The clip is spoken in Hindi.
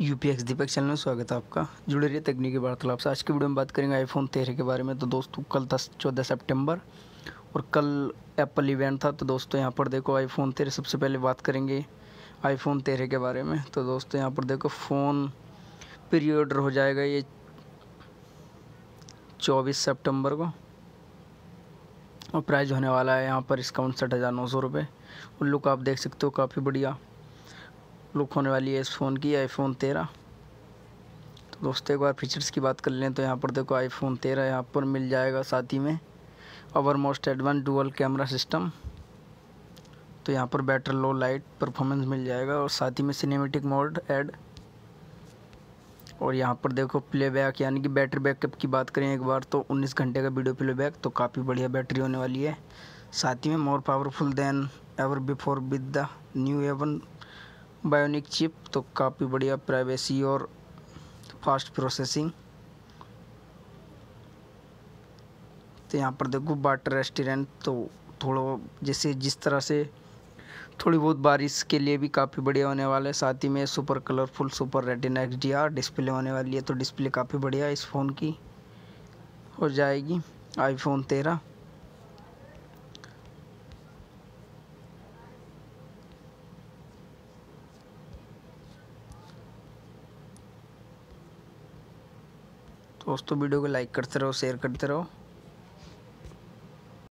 यूपीएक्स दीपक चैनल में स्वागत है आपका जुड़े रहिए तकनीकी वार्तालाप से आज की वीडियो में बात करेंगे आईफोन तेरह के बारे में तो दोस्तों कल दस चौदह सितंबर और कल एप्पल इवेंट था तो दोस्तों यहाँ पर देखो आईफोन तेरह सबसे पहले बात करेंगे आईफोन तेरह के बारे में तो दोस्तों यहाँ पर देखो फ़ोन प्री ऑर्डर हो जाएगा ये चौबीस सेप्टेम्बर को और प्राइज़ होने वाला है यहाँ पर इसका उनसठ हज़ार नौ सौ रुपये और लुक आप देख सकते हो काफ़ी बढ़िया लुक होने वाली है इस फ़ोन की आईफोन तेरह तो दोस्तों एक बार फीचर्स की बात कर लें तो यहाँ पर देखो आईफोन तेरह यहाँ पर मिल जाएगा साथ ही में our most advance dual camera system तो यहाँ पर बैटर लो लाइट परफॉर्मेंस मिल जाएगा और साथ ही में सिनेमेटिक मोड एड और यहाँ पर देखो प्लेबैक यानी कि बैटरी बैकअप की बात करें एक बार तो 19 घंटे का वीडियो प्लेबैक तो काफ़ी बढ़िया बैटरी होने वाली है साथ ही में more powerful than ever before with the new A one bionic chip तो काफ़ी बढ़िया प्राइवेसी और फास्ट प्रोसेसिंग तो यहाँ पर देखो बाट रेस्टोरेंट तो थोड़ा जैसे जिस तरह से थोड़ी बहुत बारिश के लिए भी काफ़ी बढ़िया होने वाला है साथ ही में super colourful super retina X D display होने वाली है तो डिस्प्ले काफ़ी बढ़िया इस फ़ोन की हो जाएगी आईफोन तेरह दोस्तों वीडियो को लाइक करते रहो शेयर करते रहो